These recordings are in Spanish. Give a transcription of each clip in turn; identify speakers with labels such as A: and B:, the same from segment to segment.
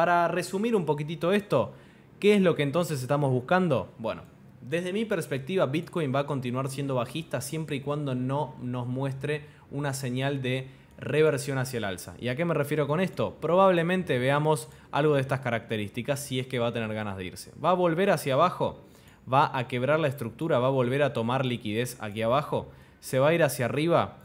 A: para resumir un poquitito esto, ¿qué es lo que entonces estamos buscando? Bueno, desde mi perspectiva, Bitcoin va a continuar siendo bajista siempre y cuando no nos muestre una señal de reversión hacia el alza. ¿Y a qué me refiero con esto? Probablemente veamos algo de estas características si es que va a tener ganas de irse. ¿Va a volver hacia abajo? ¿Va a quebrar la estructura? ¿Va a volver a tomar liquidez aquí abajo? ¿Se va a ir hacia arriba?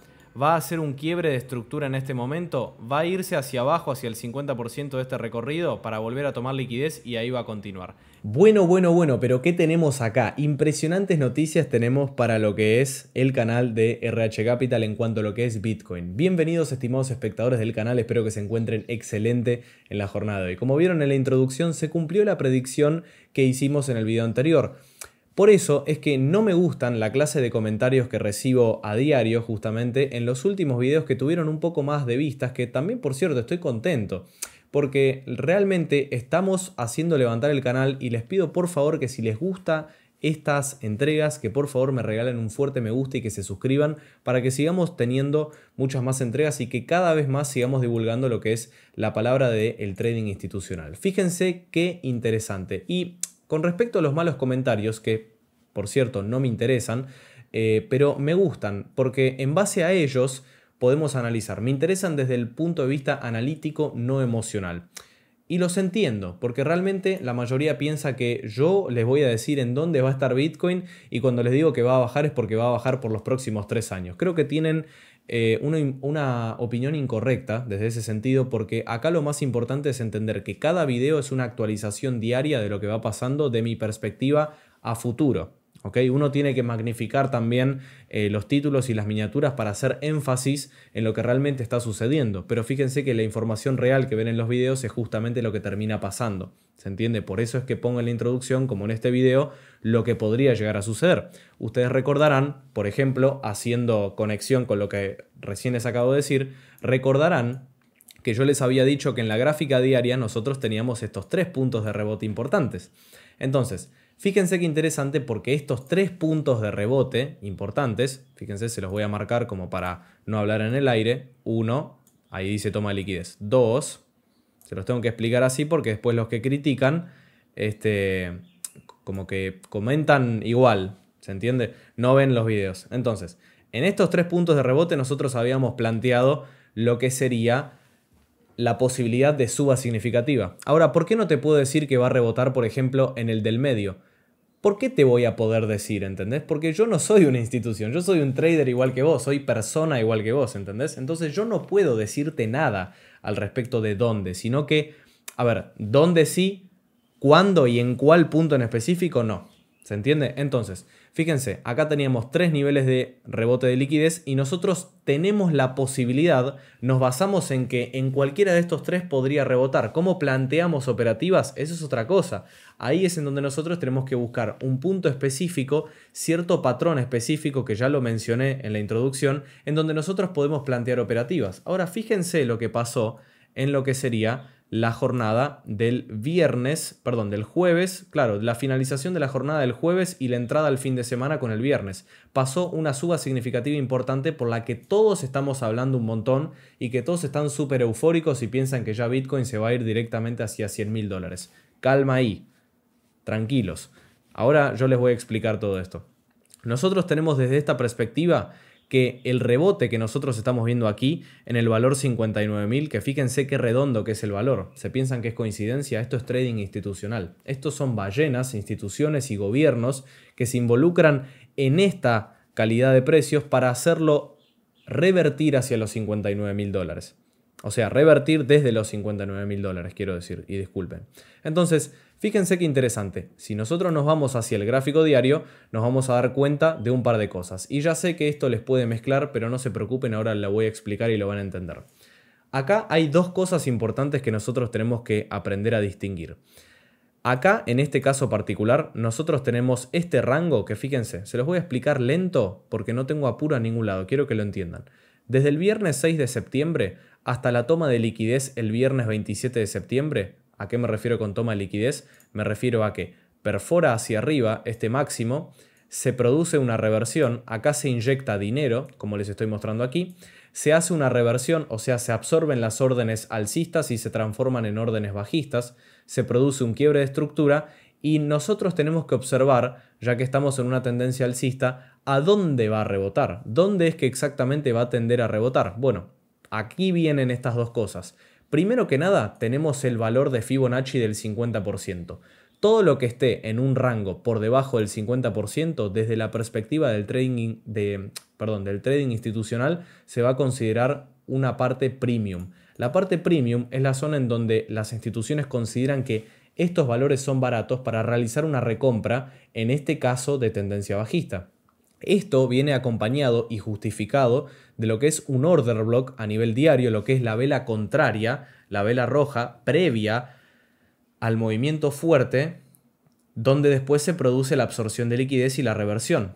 A: va a hacer un quiebre de estructura en este momento, va a irse hacia abajo, hacia el 50% de este recorrido, para volver a tomar liquidez y ahí va a continuar. Bueno, bueno, bueno, pero ¿qué tenemos acá? Impresionantes noticias tenemos para lo que es el canal de RH Capital en cuanto a lo que es Bitcoin. Bienvenidos estimados espectadores del canal, espero que se encuentren excelente en la jornada. Y como vieron en la introducción, se cumplió la predicción que hicimos en el video anterior. Por eso es que no me gustan la clase de comentarios que recibo a diario justamente en los últimos videos que tuvieron un poco más de vistas, que también por cierto estoy contento, porque realmente estamos haciendo levantar el canal y les pido por favor que si les gusta estas entregas, que por favor me regalen un fuerte me gusta y que se suscriban para que sigamos teniendo muchas más entregas y que cada vez más sigamos divulgando lo que es la palabra del trading institucional. Fíjense qué interesante. Y con respecto a los malos comentarios, que por cierto, no me interesan, eh, pero me gustan porque en base a ellos podemos analizar. Me interesan desde el punto de vista analítico, no emocional. Y los entiendo, porque realmente la mayoría piensa que yo les voy a decir en dónde va a estar Bitcoin y cuando les digo que va a bajar es porque va a bajar por los próximos tres años. Creo que tienen eh, una, opinión incorrecta desde ese sentido, porque acá lo más importante es entender que cada video es una actualización diaria de lo que va pasando de mi perspectiva a futuro. Uno tiene que magnificar también eh, los títulos y las miniaturas para hacer énfasis en lo que realmente está sucediendo. Pero fíjense que la información real que ven en los videos es justamente lo que termina pasando. ¿Se entiende? Por eso es que pongo en la introducción, como en este video, lo que podría llegar a suceder. Ustedes recordarán, por ejemplo, haciendo conexión con lo que recién les acabo de decir, recordarán que yo les había dicho que en la gráfica diaria nosotros teníamos estos tres puntos de rebote importantes. Entonces, Fíjense qué interesante porque estos tres puntos de rebote importantes, fíjense, se los voy a marcar como para no hablar en el aire. Uno, ahí dice toma de liquidez. Dos, se los tengo que explicar así porque después los que critican, este, como que comentan igual, ¿se entiende? No ven los videos. Entonces, en estos tres puntos de rebote nosotros habíamos planteado lo que sería la posibilidad de suba significativa. Ahora, ¿por qué no te puedo decir que va a rebotar, por ejemplo, en el del medio? ¿Por qué te voy a poder decir, entendés? Porque yo no soy una institución, yo soy un trader igual que vos, soy persona igual que vos, ¿entendés? Entonces yo no puedo decirte nada al respecto de dónde, sino que, a ver, dónde sí, cuándo y en cuál punto en específico no. ¿Se entiende? Entonces, Fíjense, acá teníamos tres niveles de rebote de liquidez y nosotros tenemos la posibilidad, nos basamos en que en cualquiera de estos tres podría rebotar. ¿Cómo planteamos operativas? Eso es otra cosa. Ahí es en donde nosotros tenemos que buscar un punto específico, cierto patrón específico que ya lo mencioné en la introducción, en donde nosotros podemos plantear operativas. Ahora fíjense lo que pasó en lo que sería la jornada del viernes, perdón, del jueves, claro, la finalización de la jornada del jueves y la entrada al fin de semana con el viernes. Pasó una suba significativa importante por la que todos estamos hablando un montón y que todos están súper eufóricos y piensan que ya Bitcoin se va a ir directamente hacia 100 mil dólares. Calma ahí, tranquilos. Ahora yo les voy a explicar todo esto. Nosotros tenemos desde esta perspectiva que el rebote que nosotros estamos viendo aquí en el valor 59.000, que fíjense qué redondo que es el valor. Se piensan que es coincidencia, esto es trading institucional. Estos son ballenas, instituciones y gobiernos que se involucran en esta calidad de precios para hacerlo revertir hacia los 59.000 dólares. O sea, revertir desde los 59 mil dólares, quiero decir, y disculpen. Entonces, fíjense qué interesante. Si nosotros nos vamos hacia el gráfico diario, nos vamos a dar cuenta de un par de cosas. Y ya sé que esto les puede mezclar, pero no se preocupen, ahora la voy a explicar y lo van a entender. Acá hay dos cosas importantes que nosotros tenemos que aprender a distinguir. Acá, en este caso particular, nosotros tenemos este rango que fíjense, se los voy a explicar lento porque no tengo apuro a ningún lado, quiero que lo entiendan. Desde el viernes 6 de septiembre hasta la toma de liquidez el viernes 27 de septiembre. ¿A qué me refiero con toma de liquidez? Me refiero a que perfora hacia arriba este máximo, se produce una reversión, acá se inyecta dinero, como les estoy mostrando aquí, se hace una reversión, o sea, se absorben las órdenes alcistas y se transforman en órdenes bajistas, se produce un quiebre de estructura y nosotros tenemos que observar, ya que estamos en una tendencia alcista, a dónde va a rebotar, dónde es que exactamente va a tender a rebotar. Bueno, Aquí vienen estas dos cosas. Primero que nada, tenemos el valor de Fibonacci del 50%. Todo lo que esté en un rango por debajo del 50%, desde la perspectiva del trading, de, perdón, del trading institucional, se va a considerar una parte premium. La parte premium es la zona en donde las instituciones consideran que estos valores son baratos para realizar una recompra, en este caso de tendencia bajista. Esto viene acompañado y justificado de lo que es un order block a nivel diario, lo que es la vela contraria, la vela roja, previa al movimiento fuerte, donde después se produce la absorción de liquidez y la reversión.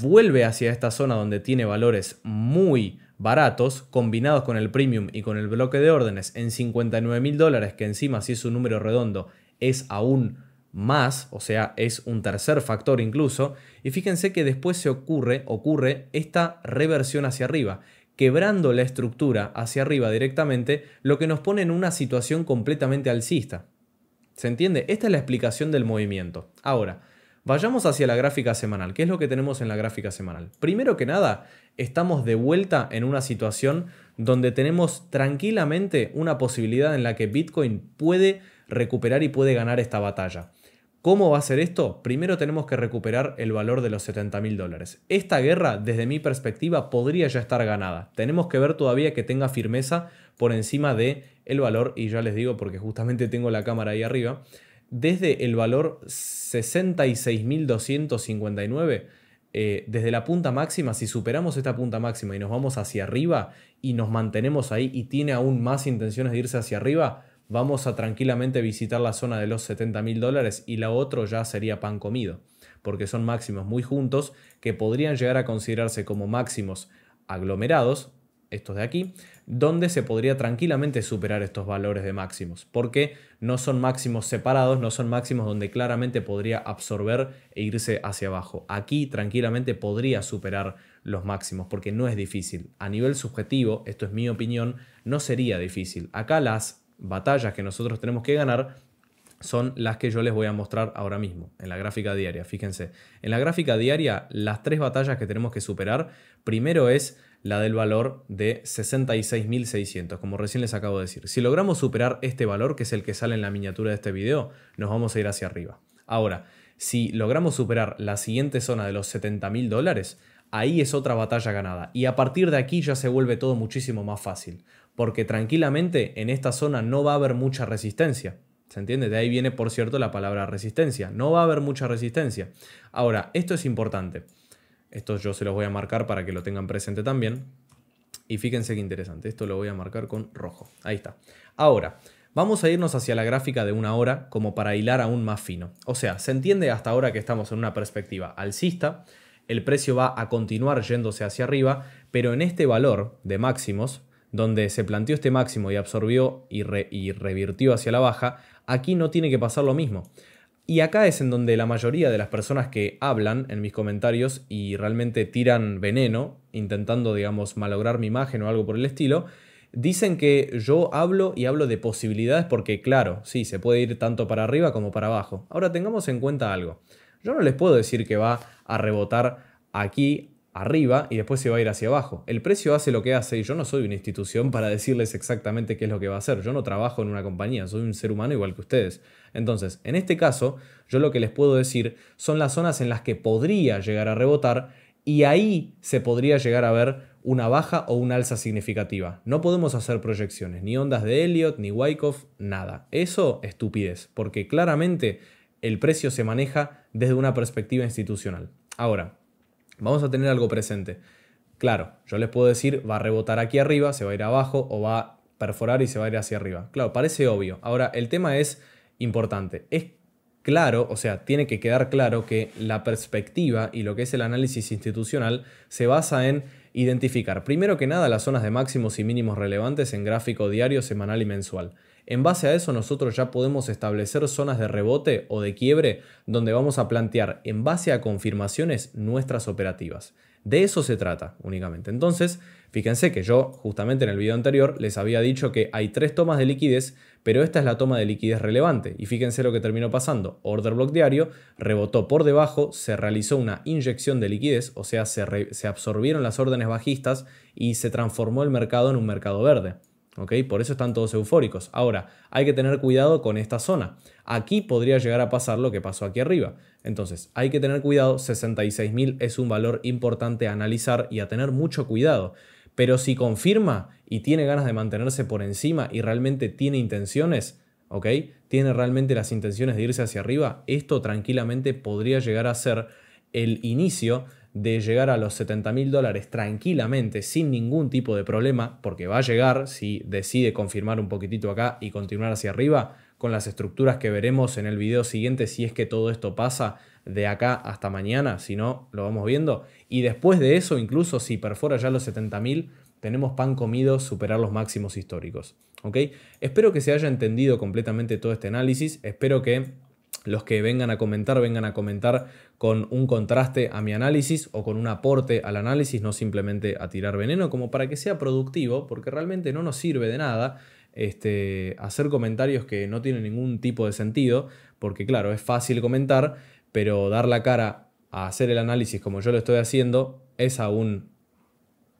A: Vuelve hacia esta zona donde tiene valores muy baratos, combinados con el premium y con el bloque de órdenes en 59 mil dólares, que encima si es un número redondo es aún más, o sea, es un tercer factor incluso, y fíjense que después se ocurre, ocurre esta reversión hacia arriba, quebrando la estructura hacia arriba directamente, lo que nos pone en una situación completamente alcista. ¿Se entiende? Esta es la explicación del movimiento. Ahora, vayamos hacia la gráfica semanal. ¿Qué es lo que tenemos en la gráfica semanal? Primero que nada, estamos de vuelta en una situación donde tenemos tranquilamente una posibilidad en la que Bitcoin puede recuperar y puede ganar esta batalla. ¿Cómo va a ser esto? Primero tenemos que recuperar el valor de los 70 mil dólares. Esta guerra, desde mi perspectiva, podría ya estar ganada. Tenemos que ver todavía que tenga firmeza por encima de el valor, y ya les digo porque justamente tengo la cámara ahí arriba, desde el valor 66.259, eh, desde la punta máxima, si superamos esta punta máxima y nos vamos hacia arriba y nos mantenemos ahí y tiene aún más intenciones de irse hacia arriba, vamos a tranquilamente visitar la zona de los 70 mil dólares y la otro ya sería pan comido, porque son máximos muy juntos que podrían llegar a considerarse como máximos aglomerados, estos de aquí, donde se podría tranquilamente superar estos valores de máximos, porque no son máximos separados, no son máximos donde claramente podría absorber e irse hacia abajo. Aquí tranquilamente podría superar los máximos, porque no es difícil. A nivel subjetivo, esto es mi opinión, no sería difícil. Acá las batallas que nosotros tenemos que ganar son las que yo les voy a mostrar ahora mismo en la gráfica diaria. Fíjense, en la gráfica diaria las tres batallas que tenemos que superar, primero es la del valor de 66.600, como recién les acabo de decir. Si logramos superar este valor, que es el que sale en la miniatura de este video, nos vamos a ir hacia arriba. Ahora, si logramos superar la siguiente zona de los 70.000 dólares, ahí es otra batalla ganada. Y a partir de aquí ya se vuelve todo muchísimo más fácil porque tranquilamente en esta zona no va a haber mucha resistencia. ¿Se entiende? De ahí viene, por cierto, la palabra resistencia. No va a haber mucha resistencia. Ahora, esto es importante. Esto yo se los voy a marcar para que lo tengan presente también. Y fíjense qué interesante. Esto lo voy a marcar con rojo. Ahí está. Ahora, vamos a irnos hacia la gráfica de una hora como para hilar aún más fino. O sea, se entiende hasta ahora que estamos en una perspectiva alcista. El precio va a continuar yéndose hacia arriba, pero en este valor de máximos, donde se planteó este máximo y absorbió y, revirtió hacia la baja, aquí no tiene que pasar lo mismo. Y acá es en donde la mayoría de las personas que hablan en mis comentarios y realmente tiran veneno, intentando, digamos, malograr mi imagen o algo por el estilo, dicen que yo hablo y hablo de posibilidades porque, claro, sí, se puede ir tanto para arriba como para abajo. Ahora tengamos en cuenta algo. Yo no les puedo decir que va a rebotar aquí arriba y después se va a ir hacia abajo. El precio hace lo que hace y yo no soy una institución para decirles exactamente qué es lo que va a hacer. Yo no trabajo en una compañía, soy un ser humano igual que ustedes. Entonces, en este caso, yo lo que les puedo decir son las zonas en las que podría llegar a rebotar y ahí se podría llegar a ver una baja o una alza significativa. No podemos hacer proyecciones, ni ondas de Elliot, ni Wyckoff, nada. Eso estupidez, porque claramente el precio se maneja desde una perspectiva institucional. Ahora, Vamos a tener algo presente. Claro, yo les puedo decir, va a rebotar aquí arriba, se va a ir abajo o va a perforar y se va a ir hacia arriba. Claro, parece obvio. Ahora, el tema es importante. Es claro, o sea, tiene que quedar claro que la perspectiva y lo que es el análisis institucional se basa en identificar, primero que nada, las zonas de máximos y mínimos relevantes en gráfico diario, semanal y mensual. En base a eso nosotros ya podemos establecer zonas de rebote o de quiebre donde vamos a plantear en base a confirmaciones nuestras operativas. De eso se trata únicamente. Entonces, fíjense que yo justamente en el video anterior les había dicho que hay tres tomas de liquidez, pero esta es la toma de liquidez relevante. Y fíjense lo que terminó pasando. Order block diario rebotó por debajo, se realizó una inyección de liquidez, o sea, se, se absorbieron las órdenes bajistas y se transformó el mercado en un mercado verde. ¿ok? Por eso están todos eufóricos. Ahora, hay que tener cuidado con esta zona. Aquí podría llegar a pasar lo que pasó aquí arriba. Entonces, hay que tener cuidado, 66.000 es un valor importante a analizar y a tener mucho cuidado. Pero si confirma y tiene ganas de mantenerse por encima y realmente tiene intenciones, ¿ok? Tiene realmente las intenciones de irse hacia arriba, esto tranquilamente podría llegar a ser el inicio de llegar a los 70 mil dólares tranquilamente, sin ningún tipo de problema, porque va a llegar si decide confirmar un poquitito acá y continuar hacia arriba, con las estructuras que veremos en el video siguiente si es que todo esto pasa de acá hasta mañana, si no, lo vamos viendo. Y después de eso, incluso si perfora ya los 70.000, tenemos pan comido superar los máximos históricos. ¿ok? Espero que se haya entendido completamente todo este análisis, espero que los que vengan a comentar, vengan a comentar con un contraste a mi análisis o con un aporte al análisis, no simplemente a tirar veneno, como para que sea productivo, porque realmente no nos sirve de nada este, hacer comentarios que no tienen ningún tipo de sentido, porque claro, es fácil comentar, pero dar la cara a hacer el análisis como yo lo estoy haciendo es aún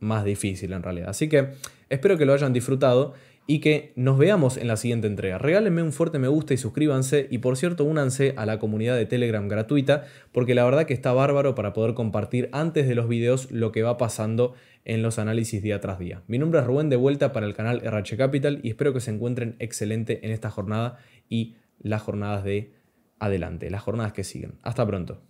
A: más difícil en realidad. Así que espero que lo hayan disfrutado y que nos veamos en la siguiente entrega. Regálenme un fuerte me gusta y suscríbanse y por cierto únanse a la comunidad de Telegram gratuita porque la verdad que está bárbaro para poder compartir antes de los videos lo que va pasando en los análisis día tras día. Mi nombre es Rubén de vuelta para el canal RH Capital y espero que se encuentren excelente en esta jornada y las jornadas de adelante, las jornadas que siguen. Hasta pronto.